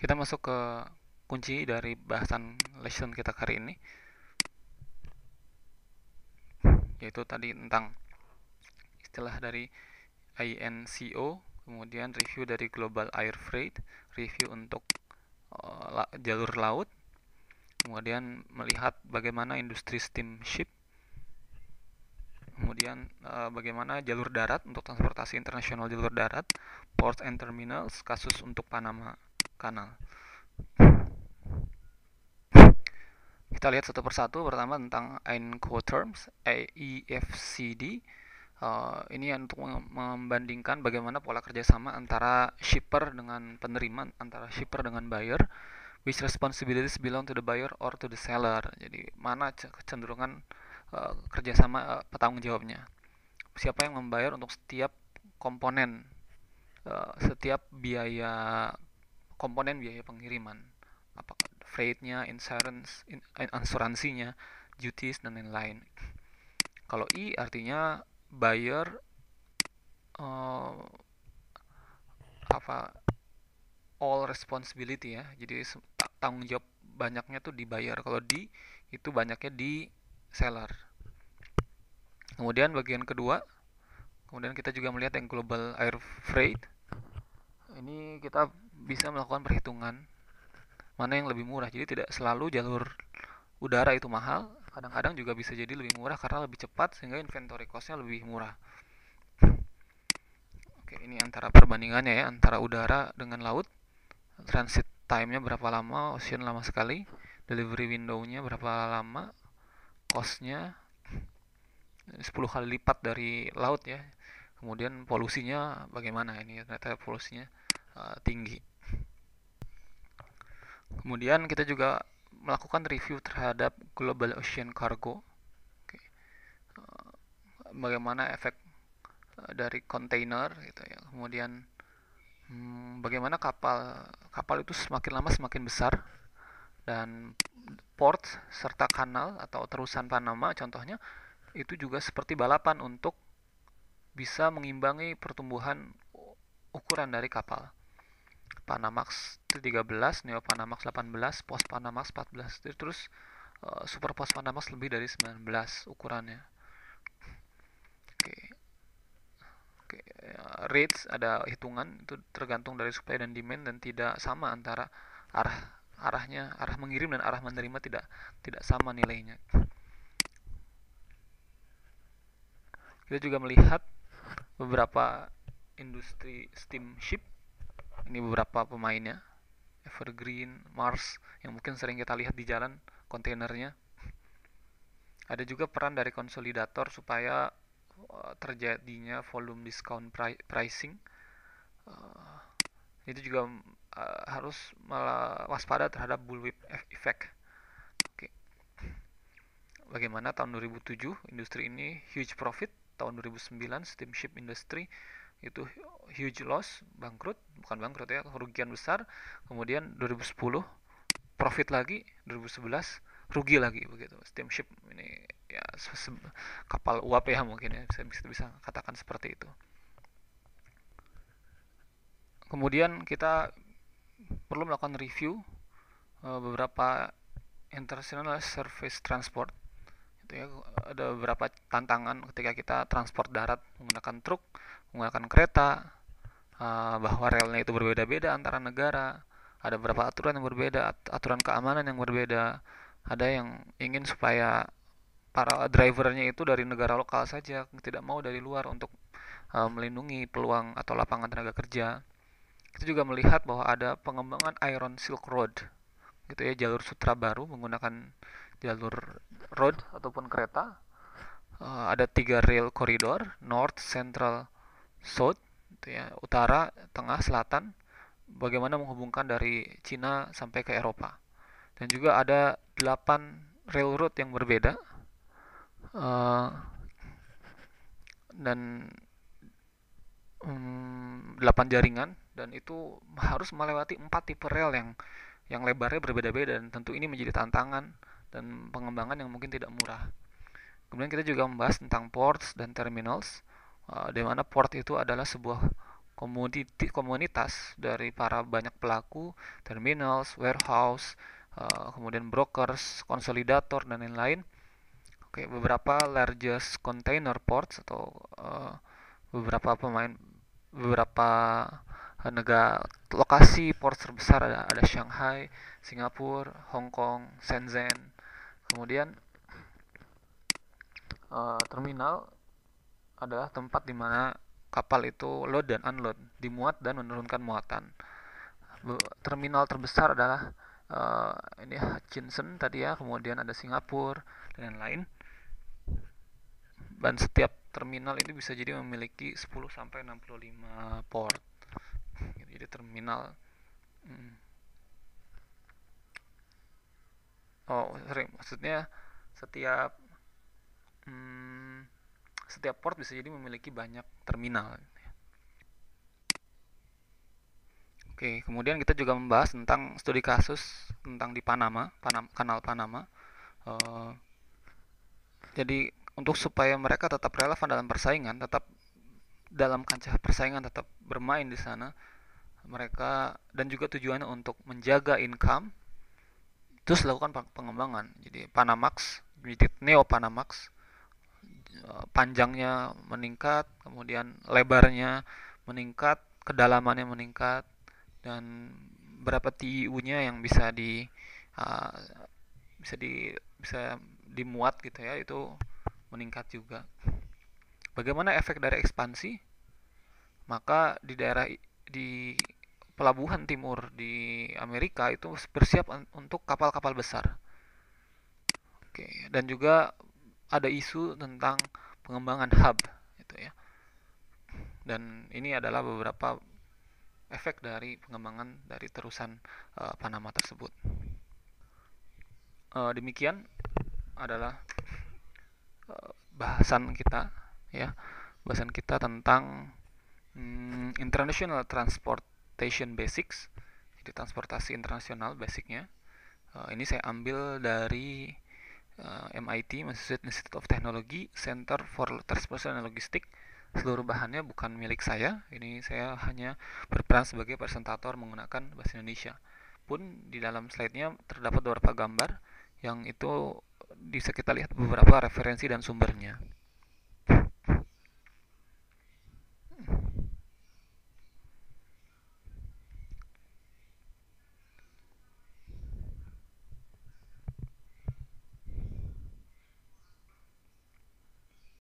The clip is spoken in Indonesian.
kita masuk ke kunci dari bahasan lesson kita hari ini yaitu tadi tentang istilah dari INCO kemudian review dari Global Air Freight review untuk uh, jalur laut kemudian melihat bagaimana industri steamship kemudian uh, bagaimana jalur darat untuk transportasi internasional jalur darat ports and terminals kasus untuk Panama kanal. Kita lihat satu persatu. Pertama tentang Incoterms, EFCD. Uh, eh, ini untuk membandingkan bagaimana pola kerjasama antara shipper dengan penerima, antara shipper dengan buyer, which responsibilities belong to the buyer or to the seller. Jadi mana kecenderungan uh, kerjasama uh, petanggung jawabnya. Siapa yang membayar untuk setiap komponen, setiap biaya komponen biaya pengiriman apakah freightnya, insurance, in, eh, asuransinya, duties dan lain-lain. Kalau I artinya buyer uh, apa all responsibility ya. Jadi tanggung jawab banyaknya tuh di buyer. Kalau di itu banyaknya di seller. Kemudian bagian kedua, kemudian kita juga melihat yang global air freight. Ini kita bisa melakukan perhitungan mana yang lebih murah. Jadi tidak selalu jalur udara itu mahal, kadang-kadang juga bisa jadi lebih murah karena lebih cepat sehingga inventory cost-nya lebih murah. Oke, ini antara perbandingannya ya antara udara dengan laut. Transit time-nya berapa lama, ocean lama sekali, delivery window-nya berapa lama, cost-nya 10 kali lipat dari laut ya. Kemudian polusinya bagaimana ini? Ternyata polusinya uh, tinggi. Kemudian kita juga melakukan review terhadap global ocean cargo. Eh, bagaimana efek eh, dari kontainer gitu ya. Kemudian hmm, bagaimana kapal kapal itu semakin lama semakin besar dan port serta kanal atau terusan Panama contohnya itu juga seperti balapan untuk bisa mengimbangi pertumbuhan ukuran dari kapal. Panamax 13, Neo Panamax 18, Post Panamax 14, terus eh, Super Post Panamax lebih dari 19 ukurannya. Oke. Okay. Ya, okay. rates ada hitungan itu tergantung dari supply dan demand dan tidak sama antara arah arahnya arah mengirim dan arah menerima tidak tidak sama nilainya. Kita juga melihat beberapa industri steamship ini beberapa pemainnya Evergreen, Mars yang mungkin sering kita lihat di jalan kontainernya. Ada juga peran dari konsolidator supaya eh, terjadinya volume discount pricing. Eh, itu juga eh, harus waspada terhadap bullwhip effect. Okay. Bagaimana tahun 2007 industri ini huge profit, tahun 2009 steamship industry itu huge loss bangkrut bukan bangkrut ya kerugian besar kemudian 2010 profit lagi 2011 rugi lagi begitu steamship ini ya kapal uap ya mungkin ya bisa bisa, bisa katakan seperti itu kemudian kita perlu melakukan review uh, beberapa international surface transport itu ya ada beberapa tantangan ketika kita transport darat menggunakan truk menggunakan kereta, eh, bahwa relnya itu berbeda-beda antara negara, ada beberapa aturan yang berbeda, aturan keamanan yang berbeda, ada yang ingin supaya para drivernya itu dari negara lokal saja, tidak mau dari luar untuk eh, melindungi peluang atau lapangan tenaga kerja. Kita juga melihat bahwa ada pengembangan Iron Silk Road, gitu ya, jalur sutra baru menggunakan jalur road ataupun kereta. Eh, ada tiga rail koridor, North, Central, South gitu ya, utara, tengah, selatan, bagaimana menghubungkan dari Cina sampai ke Eropa. Dan juga ada 8 railroad yang berbeda. Uh, dan um, hmm, 8 jaringan dan itu harus melewati empat tipe rel yang yang lebarnya berbeda-beda dan tentu ini menjadi tantangan dan pengembangan yang mungkin tidak murah. Kemudian kita juga membahas tentang ports dan terminals dimana eh, di mana port itu adalah sebuah komoditi, komunitas dari para banyak pelaku terminals, warehouse, uh, kemudian brokers, konsolidator dan lain-lain. Oke, beberapa largest container ports atau uh, beberapa pemain beberapa negara lokasi port terbesar ada ada Shanghai, Singapura, Hong Kong, Shenzhen. Kemudian uh, terminal adalah tempat di mana kapal itu load dan unload, dimuat dan menurunkan muatan. Terminal terbesar adalah uh, ini ya, Hutchinson tadi ya, kemudian ada Singapura dan lain-lain. Dan setiap terminal itu bisa jadi memiliki 10 sampai 65 port. Jadi terminal hmm. Oh, sering, maksudnya setiap hmm, setiap port bisa jadi memiliki banyak terminal. Oke, kemudian kita juga membahas tentang studi kasus tentang di Panama, Panam, kanal Panama. Uh, jadi untuk supaya mereka tetap relevan dalam persaingan, tetap dalam kancah persaingan tetap bermain di sana, mereka dan juga tujuannya untuk menjaga income terus lakukan pengembangan. Jadi Panamax, jadi Neo Panamax Eh, panjangnya meningkat, kemudian lebarnya meningkat, kedalamannya meningkat, dan berapa TIU-nya yang bisa di uh, bisa di bisa dimuat gitu ya itu meningkat juga. Bagaimana efek dari ekspansi? Maka di daerah di pelabuhan timur di Amerika itu bersiap untuk kapal-kapal besar. Oke, dan juga ada isu tentang pengembangan hub gitu ya. Dan ini adalah beberapa efek dari pengembangan dari terusan uh, Panama tersebut. Uh, demikian adalah uh, bahasan kita ya, bahasan kita tentang um, International Transportation Basics, jadi transportasi internasional basicnya. Uh, ini saya ambil dari uh, eh, MIT Massachusetts Institute of Technology Center for Transportation and Logistics seluruh bahannya bukan milik saya ini saya hanya berperan sebagai presentator menggunakan bahasa Indonesia pun di dalam slide-nya terdapat beberapa gambar yang itu bisa kita lihat beberapa referensi dan sumbernya.